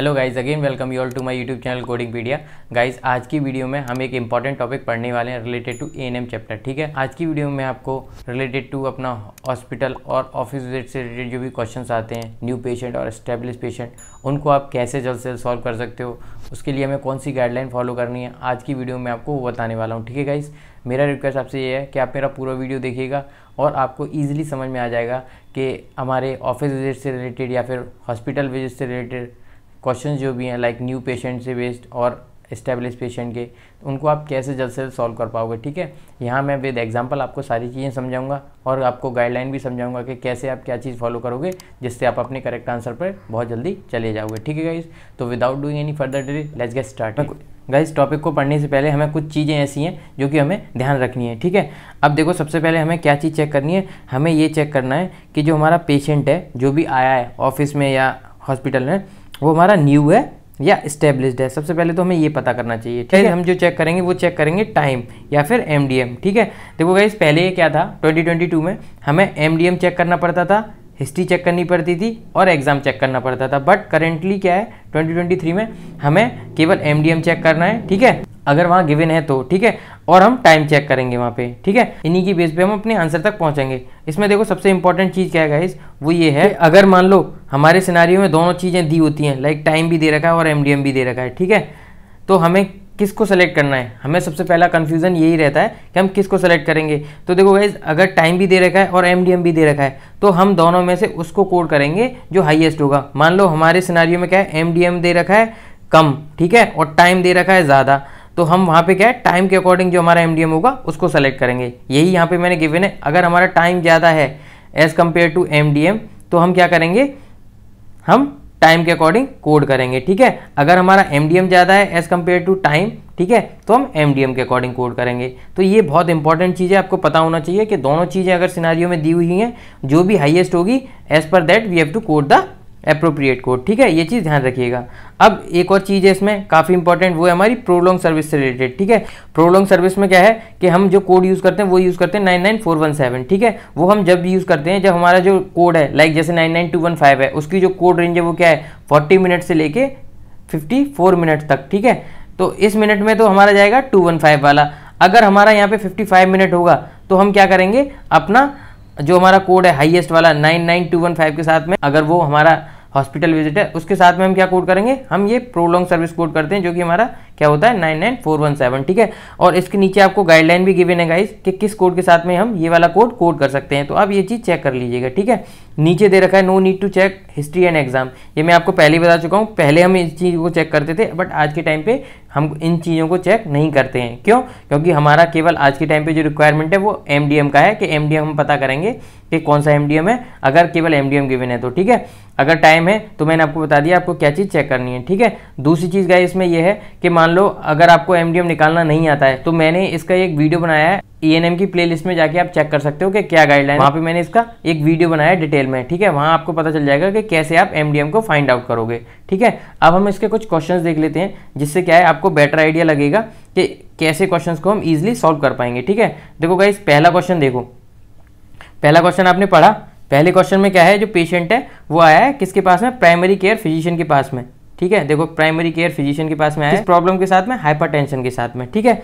hello guys again welcome you all to my YouTube channel coding pedia guys आज की video में हम एक इंपॉर्टेंट टॉपिक पढ़ने वाले हैं रिलेटेड टू एएनएम चैप्टर ठीक है आज की वीडियो में आपको रिलेटेड टू अपना हॉस्पिटल और ऑफिस विजिट से रिलेटेड जो भी क्वेश्चन आते हैं न्यू पेशेंट और स्टेब्लिश पेशेंट उनको आप कैसे जल्द से सॉल्व कर सकते हो उसके लिए हमें कौन सी गाइडलाइन फॉलो करनी है आज की वीडियो में आपको वो बताने वाला हूँ ठीक है गाइज़ मेरा रिक्वेस्ट आपसे ये है कि आप मेरा पूरा वीडियो देखिएगा और आपको ईजिली समझ में आ जाएगा कि हमारे ऑफिस विजिट से रिलेटेड या फिर हॉस्पिटल विजिट से रिलेटेड क्वेश्चन जो भी हैं लाइक न्यू पेशेंट से बेस्ड और इस्टेब्लिश पेशेंट के उनको आप कैसे जल्द से जल्द सॉल्व कर पाओगे ठीक है यहाँ मैं विद एग्जांपल आपको सारी चीज़ें समझाऊंगा और आपको गाइडलाइन भी समझाऊंगा कि कैसे आप क्या चीज़ फॉलो करोगे जिससे आप अपने करेक्ट आंसर पर बहुत जल्दी चले जाओगे ठीक है गाइज तो without doing any further delay let's get start guys topic को पढ़ने से पहले हमें कुछ चीज़ें ऐसी हैं जो कि हमें ध्यान रखनी है ठीक है अब देखो सबसे पहले हमें क्या चीज़ चेक करनी है हमें ये चेक करना है कि जो हमारा पेशेंट है जो भी आया है ऑफिस में या हॉस्पिटल में वो हमारा न्यू है या इस्टेब्लिश्ड है सबसे पहले तो हमें ये पता करना चाहिए ठीक है हम जो चेक करेंगे वो चेक करेंगे टाइम या फिर एम ठीक है देखो गाइज पहले ये क्या था 2022 में हमें एम चेक करना पड़ता था हिस्ट्री चेक करनी पड़ती थी और एग्ज़ाम चेक करना पड़ता था बट करेंटली क्या है 2023 में हमें केवल एम चेक करना है ठीक है अगर वहाँ गिवन है तो ठीक है और हम टाइम चेक करेंगे वहाँ पे ठीक है इन्हीं की बेस पे हम अपने आंसर तक पहुँचेंगे इसमें देखो सबसे इंपॉर्टेंट चीज़ क्या है गाइज वो ये है अगर मान लो हमारे सिनारी में दोनों चीज़ें दी होती हैं लाइक टाइम भी दे रखा है और एम भी दे रखा है ठीक है तो हमें किसको सेलेक्ट करना है हमें सबसे पहला कन्फ्यूज़न यही रहता है कि हम किसको सेलेक्ट करेंगे तो देखो गाइज अगर टाइम भी दे रखा है और एम भी दे रखा है तो हम दोनों में से उसको कोड करेंगे जो हाइएस्ट होगा मान लो हमारे सिनारियों में क्या है एम दे रखा है कम ठीक है और टाइम दे रखा है ज़्यादा तो हम वहाँ पे क्या है टाइम के अकॉर्डिंग जो हमारा एम होगा उसको सेलेक्ट करेंगे यही यहाँ पे मैंने गिवन है अगर हमारा टाइम ज़्यादा है एज़ कम्पेयर टू एम तो हम क्या करेंगे हम टाइम के अकॉर्डिंग कोड करेंगे ठीक है अगर हमारा एम ज़्यादा है एज़ कम्पेयर टू टाइम ठीक है तो हम एम के अकॉर्डिंग कोड करेंगे तो ये बहुत इंपॉर्टेंट चीज़ है आपको पता होना चाहिए कि दोनों चीज़ें अगर सिनारियों में दी हुई हैं जो भी हाइएस्ट होगी as per that we have to code the appropriate code ठीक है ये चीज़ ध्यान रखिएगा अब एक और चीज़ है इसमें काफ़ी इंपॉर्टेंट वो है हमारी प्रोलॉन्ग सर्विस से रिलेटेड ठीक है प्रोलॉन्ग सर्विस में क्या है कि हम जो कोड यूज़ करते हैं वो यूज़ करते हैं nine nine four one seven ठीक है वो हम जब यूज़ करते हैं जब हमारा जो कोड है लाइक जैसे nine nine two one five है उसकी जो कोड रेंज है वो क्या है फोर्टी मिनट से लेके फिफ्टी फोर मिनट तक ठीक है तो इस मिनट में तो हमारा जाएगा टू वन फाइव वाला अगर हमारा यहाँ पे फिफ्टी फाइव मिनट होगा तो हम क्या करेंगे अपना जो हमारा कोड है हाईएस्ट वाला nine nine two one five के साथ में अगर वो हमारा हॉस्पिटल विजिट है उसके साथ में हम क्या कोड करेंगे हम ये प्रोलॉन्ग सर्विस कोड करते हैं जो कि हमारा क्या होता है nine nine four one seven ठीक है और इसके नीचे आपको गाइडलाइन भी गिवेन है गाइज कि किस कोड के साथ में हम ये वाला कोड कोड कर सकते हैं तो आप ये चीज़ चेक कर लीजिएगा ठीक है नीचे दे रखा है no need to check history and exam ये मैं आपको पहले बता चुका हूँ पहले हम इस चीज़ को चेक करते थे बट आज के टाइम पे हम इन चीज़ों को चेक नहीं करते हैं क्यों क्योंकि हमारा केवल आज के टाइम पे जो रिक्वायरमेंट है वो एम का है कि एम हम पता करेंगे कि कौन सा एम है अगर केवल एम गिवन है तो ठीक है अगर टाइम है तो मैंने आपको बता दिया आपको क्या चीज़ चेक करनी है ठीक है दूसरी चीज़ का इसमें यह है कि मान लो अगर आपको एम निकालना नहीं आता है तो मैंने इसका एक वीडियो बनाया है ई e की प्लेलिस्ट में जाके आप चेक कर सकते हो कि क्या गाइडलाइन वहाँ पे मैंने इसका एक वीडियो बनाया डिटेल में ठीक है वहाँ आपको पता चल जाएगा कि कैसे आप एम को फाइंड आउट करोगे ठीक है अब हम इसके कुछ क्वेश्चन देख लेते हैं जिससे क्या है आपको बेटर आइडिया लगेगा कि कैसे क्वेश्चन को हम ईजिली सॉल्व कर पाएंगे ठीक है देखो गाइस पहला क्वेश्चन देखो पहला क्वेश्चन आपने पढ़ा पहले क्वेश्चन में क्या है जो पेशेंट है वो आया है किसके पास में प्राइमरी केयर फिजिशियन के पास में ठीक है देखो प्राइमरी केयर फिजिशियन के पास में आया प्रॉब्लम के साथ में हाइपर के साथ में ठीक है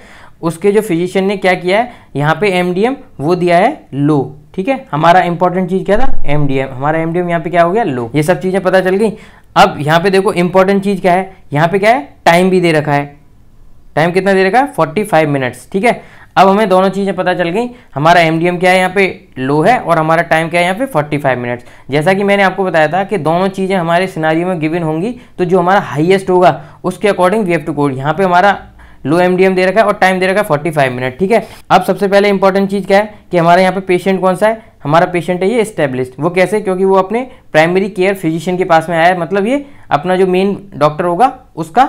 उसके जो फिजिशियन ने क्या किया है यहाँ पे एमडीएम वो दिया है लो ठीक है हमारा इंपॉर्टेंट चीज क्या था एमडीएम हमारा एमडीएम यहाँ पे क्या हो गया लो ये सब चीजें पता चल गई अब यहाँ पे देखो इंपॉर्टेंट चीज क्या है यहाँ पे क्या है टाइम भी दे रखा है टाइम कितना दे रखा है 45 मिनट्स ठीक है अब हमें दोनों चीज़ें पता चल गई हमारा एम क्या है यहाँ पे लो है और हमारा टाइम क्या है यहाँ पे 45 मिनट्स जैसा कि मैंने आपको बताया था कि दोनों चीज़ें हमारे सिनारियों में गिविन होंगी तो जो हमारा हाईएस्ट होगा उसके according we have to code यहाँ पे हमारा लो एम दे रखा है और टाइम दे रखा है 45 मिनट ठीक है अब सबसे पहले इंपॉर्टेंट चीज़ क्या है कि हमारे यहाँ पे पेशेंट कौन सा है हमारा पेशेंट है ये स्टेब्लिश वो कैसे क्योंकि वो अपने प्राइमरी केयर फिजिशियन के पास में आया है मतलब ये अपना जो मेन डॉक्टर होगा उसका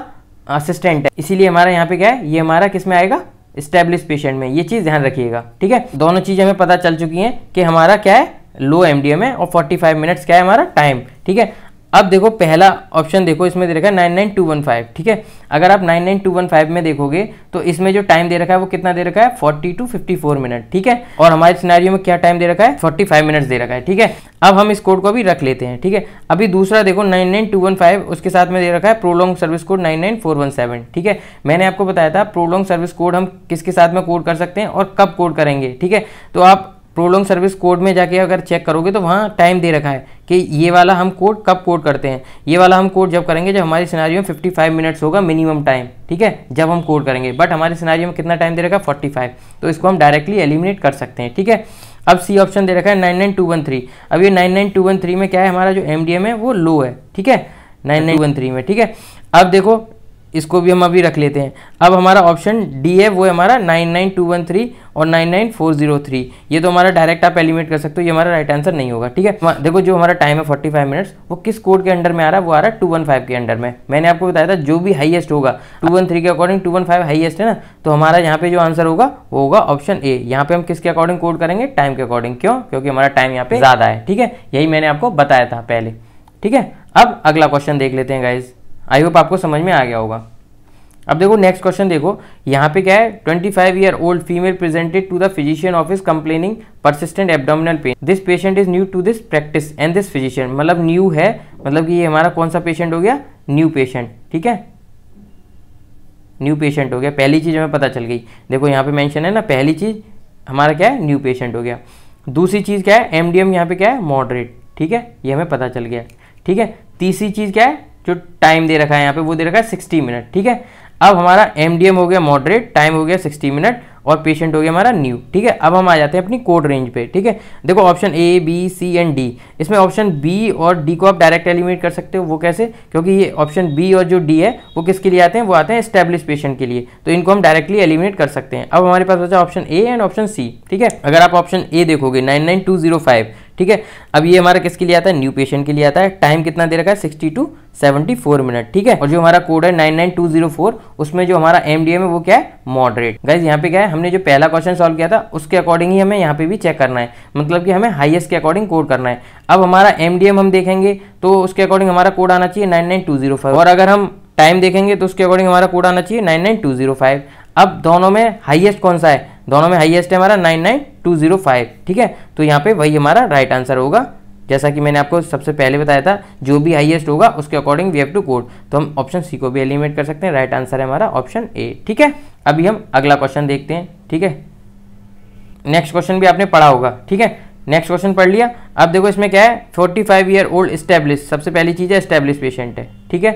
असिस्टेंट है इसीलिए हमारा यहाँ पे क्या है ये हमारा किस में आएगा स्टेब्लिश पेशेंट में ये चीज़ ध्यान रखिएगा ठीक है दोनों चीज़ें हमें पता चल चुकी हैं कि हमारा क्या है लो एम है और 45 मिनट्स क्या है हमारा टाइम ठीक है अब देखो पहला ऑप्शन देखो इसमें दे रखा है nine nine two one five ठीक है अगर आप nine nine two one five में देखोगे तो इसमें जो टाइम दे रखा है वो कितना दे रखा है forty two fifty four minute ठीक है और हमारे सिनारियों में क्या टाइम दे रखा है फोर्टी फाइव मिनट्स दे रखा है ठीक है अब हम इस कोड को अभी रख लेते हैं ठीक है अभी दूसरा देखो nine nine two one five उसके साथ में दे रखा है prolong service code nine nine four one seven ठीक है मैंने आपको बताया था प्रोलॉन्ग सर्विस कोड हम किसके साथ में कोड कर सकते हैं और कब कोड करेंगे ठीक है तो आप प्रोलोंग सर्विस कोड में जाके अगर चेक करोगे तो वहाँ टाइम दे रखा है कि ये वाला हम कोड कब कोड करते हैं ये वाला हम कोड जब करेंगे जब हमारी सिनारियो में 55 मिनट्स होगा मिनिमम टाइम ठीक है जब हम कोड करेंगे बट हमारे सिनारी में कितना टाइम दे रखा है 45 तो इसको हम डायरेक्टली एलिमिनेट कर सकते हैं ठीक है अब सी ऑप्शन दे रखा है nine nine two one three अब ये nine nine two one three में क्या है हमारा जो एम है वो लो है ठीक है नाइन नाइन वन थ्री में ठीक है अब देखो इसको भी हम अभी रख लेते हैं अब हमारा ऑप्शन डी है वो है हमारा nine nine two one three और nine nine four zero three ये तो हमारा डायरेक्ट आप एलिमिनेट कर सकते हो ये हमारा राइट आंसर नहीं होगा ठीक है देखो जो हमारा टाइम है फोर्टी फाइव मिनट्स वो किस कोड के अंडर में आ रहा है वो आ रहा है टू वन फाइव के अंडर में मैंने आपको बताया था जो भी हाईएस्ट होगा टू वन थ्री के according two one five highest है ना तो हमारा यहाँ पे जो आंसर होगा वो होगा ऑप्शन ए यहाँ पे हम किसके अकॉर्डिंग कोड करेंगे टाइम के अकॉर्डिंग क्यों क्योंकि हमारा टाइम यहाँ पे ज़्यादा है ठीक है यही मैंने आपको बताया था पहले ठीक है अब अगला क्वेश्चन देख लेते हैं गाइज़ आई होप आपको समझ में आ गया होगा अब देखो नेक्स्ट क्वेश्चन देखो यहाँ पे क्या है 25 year old female presented to the physician office complaining persistent abdominal pain this patient is new to this practice and this physician मतलब न्यू है मतलब कि ये हमारा कौन सा पेशेंट हो गया न्यू पेशेंट ठीक है न्यू पेशेंट हो गया पहली चीज़ हमें पता चल गई देखो यहाँ पे मैंशन है ना पहली चीज़ हमारा क्या है न्यू पेशेंट हो गया दूसरी चीज़ क्या है एम डी एम यहाँ पे क्या है मॉडरेट ठीक है ये हमें पता चल गया ठीक है तीसरी चीज़ क्या है जो टाइम दे रखा है यहाँ पे वो दे रखा है सिक्सटी मिनट ठीक है अब हमारा एम हो गया मॉडरेट टाइम हो गया सिक्सटी मिनट और पेशेंट हो गया हमारा न्यू ठीक है अब हम आ जाते हैं अपनी कोड रेंज पे ठीक है देखो option A B C and D इसमें ऑप्शन बी और डी को आप डायरेक्ट एलिमिनेट कर सकते हो वो कैसे क्योंकि ये ऑप्शन बी और जो डी है वो किसके लिए आते हैं वो आते हैं स्टेब्लिश पेशेंट के लिए तो इनको हम डायरेक्टली एलिमिनेट कर सकते हैं अब हमारे पास बचा option A and option C ठीक है अगर आप ऑप्शन ए देखोगे nine nine two zero five ठीक है अब ये हमारा किसके लिए आता है न्यू पेशेंट के लिए आता है टाइम कितना दे रखा है sixty two seventy four minute ठीक है और जो हमारा कोड है nine nine two zero four उसमें जो हमारा एम डी एम है वो क्या है मॉडरेट गाइज यहाँ पे क्या है हमने जो पहला क्वेश्चन सॉल्व किया था उसके अकॉर्डिंग ही हमें यहाँ पे भी चेक करना है मतलब कि हमें हाइएस्ट के अकॉर्डिंग कोड करना है अब हमारा एम डी एम हम देखेंगे तो उसके अकॉर्डिंग हमारा कोड आना चाहिए nine nine two zero five और अगर हम टाइम देखेंगे तो उसके अकॉर्डिंग हमारा कोड आना चाहिए nine nine two zero five अब दोनों में हाईएस्ट कौन सा है दोनों में हाईएस्ट है हमारा nine nine two zero five ठीक है तो यहाँ पे वही हमारा राइट आंसर होगा जैसा कि मैंने आपको सबसे पहले बताया था जो भी हाईएस्ट होगा उसके according we have to code तो हम ऑप्शन सी को भी एलिमिनेट कर सकते हैं राइट आंसर है हमारा ऑप्शन ए ठीक है अभी हम अगला क्वेश्चन देखते हैं ठीक है नेक्स्ट क्वेश्चन भी आपने पढ़ा होगा ठीक है नेक्स्ट क्वेश्चन पढ़ लिया अब देखो इसमें क्या है forty five year old establish सबसे पहली चीज़ है स्टैब्लिश पेशेंट है ठीक है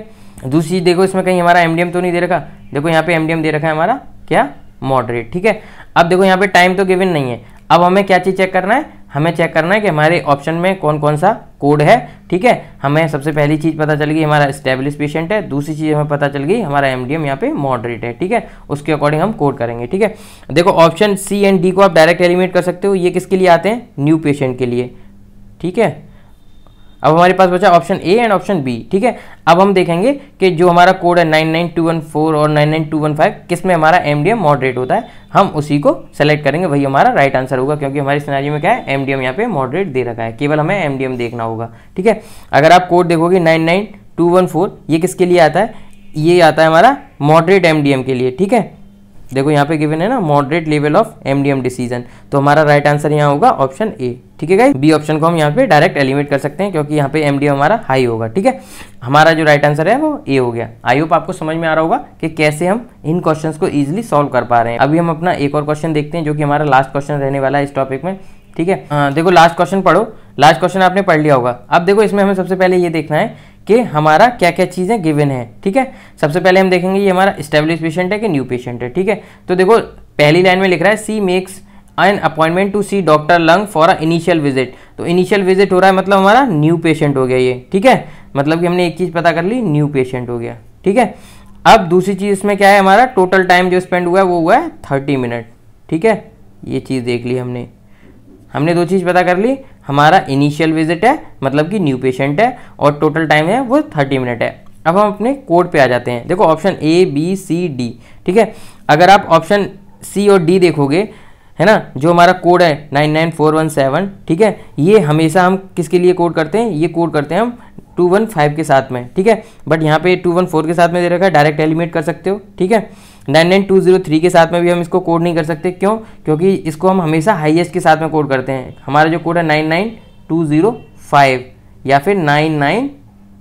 दूसरी चीज़ देखो इसमें कहीं हमारा एमडीएम तो नहीं दे रखा देखो यहाँ पे एमडीएम दे रखा है हमारा क्या मॉडरेट ठीक है अब देखो यहाँ पे टाइम तो गिवन नहीं है अब हमें क्या चीज़ चेक करना है हमें चेक करना है कि हमारे ऑप्शन में कौन कौन सा कोड है ठीक है हमें सबसे पहली चीज़ पता चल गई हमारा स्टेब्लिश पेशेंट है दूसरी चीज़ हमें पता चल गई हमारा एम डी एम यहाँ पे मॉडरेट है ठीक है उसके अकॉर्डिंग हम कोड करेंगे ठीक है देखो ऑप्शन सी एंड डी को आप डायरेक्ट एलिमिनेट कर सकते हो ये किसके लिए आते हैं न्यू पेशेंट के लिए ठीक है अब हमारे पास बचा option A and option B ठीक है अब हम देखेंगे कि जो हमारा कोड है 99214 और 99215 किस में हमारा एम डी मॉडरेट होता है हम उसी को सेलेक्ट करेंगे वही हमारा राइट आंसर होगा क्योंकि हमारे सिनेरियो में क्या है एम डी यहाँ पे मॉडरेट दे रखा है केवल हमें एम देखना होगा ठीक है अगर आप कोड देखोगे nine nine two one four ये किसके लिए आता है ये आता है हमारा मॉडरेट एम के लिए ठीक है देखो यहाँ पे गिवन है ना moderate level of MDM decision तो हमारा राइट आंसर यहाँ होगा ऑप्शन ए ठीक है बी ऑप्शन को हम यहाँ पे डायरेक्ट एलिमिनेट कर सकते हैं क्योंकि यहाँ पे एमडीएम हमारा हाई होगा ठीक है हमारा जो राइट आंसर है वो ए हो गया आई होप आपको समझ में आ रहा होगा कि कैसे हम इन क्वेश्चन को इजिली सॉल्व कर पा रहे हैं अभी हम अपना एक और क्वेश्चन देखते हैं जो कि हमारा लास्ट क्वेश्चन रहने वाला है इस टॉपिक में ठीक है देखो लास्ट क्वेश्चन पढ़ो लास्ट क्वेश्चन आपने पढ़ लिया होगा अब देखो इसमें हमें सबसे पहले ये देखना है कि हमारा क्या क्या चीज़ें गिवन है ठीक है सबसे पहले हम देखेंगे ये हमारा इस्टेब्लिश पेशेंट है कि न्यू पेशेंट है ठीक है तो देखो पहली लाइन में लिख रहा है she makes an appointment to see doctor Lang for a initial visit तो इनिशियल विजिट हो रहा है मतलब हमारा न्यू पेशेंट हो गया ये ठीक है मतलब कि हमने एक चीज़ पता कर ली न्यू पेशेंट हो गया ठीक है अब दूसरी चीज़ इसमें क्या है हमारा टोटल टाइम जो स्पेंड हुआ है वो हुआ है थर्टी मिनट ठीक है ये चीज़ देख ली हमने हमने दो चीज़ पता कर ली हमारा इनिशियल विजिट है मतलब कि न्यू पेशेंट है और टोटल टाइम है वो थर्टी मिनट है अब हम अपने कोड पे आ जाते हैं देखो option A B C D ठीक है अगर आप ऑप्शन सी और डी देखोगे है ना जो हमारा कोड है nine nine four one seven ठीक है ये हमेशा हम किसके लिए कोड करते हैं ये कोड करते हैं हम टू वन फाइव के साथ में ठीक है बट यहाँ पे टू वन फोर के साथ में दे रखा है डायरेक्ट एलिमेट कर सकते हो ठीक है nine nine two zero three के साथ में भी हम इसको कोड नहीं कर सकते क्यों क्योंकि इसको हम हमेशा हाईएस्ट के साथ में कोड करते हैं हमारा जो कोड है nine nine two zero five या फिर nine nine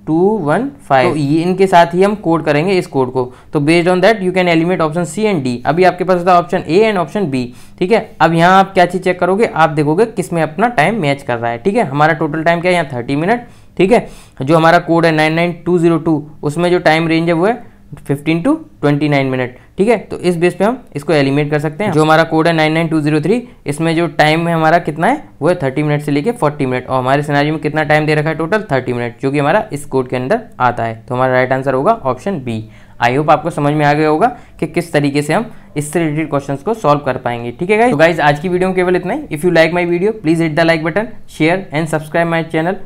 two one five तो ये इनके साथ ही हम कोड करेंगे इस कोड को तो based on that you can eliminate option C and D अभी आपके पास होता है option A and option B ठीक है अब यहाँ आप क्या चीज़ चेक करोगे आप देखोगे किस में अपना टाइम मैच कर रहा है ठीक है हमारा टोटल टाइम क्या है यहाँ थर्टी मिनट ठीक है जो हमारा कोड है nine nine two zero two उसमें जो टाइम रेंज है वो है fifteen to twenty nine minute ठीक है तो इस बेस पे हम इसको एलिमिनेट कर सकते हैं जो हमारा कोड है 99203 इसमें जो टाइम है हमारा कितना है वो है 30 मिनट से लेके 40 मिनट और हमारे सिनारी में कितना टाइम दे रखा है टोटल 30 मिनट जो कि हमारा इस कोड के अंदर आता है तो हमारा राइट आंसर होगा ऑप्शन बी आई होप आपको समझ में आ गया होगा कि किस तरीके से हम इससे रिलेटेड क्वेश्चन को सॉल्व कर पाएंगे ठीक है तो आज की वीडियो में केवल इतना ही if you like my video please hit the like button share and subscribe my channel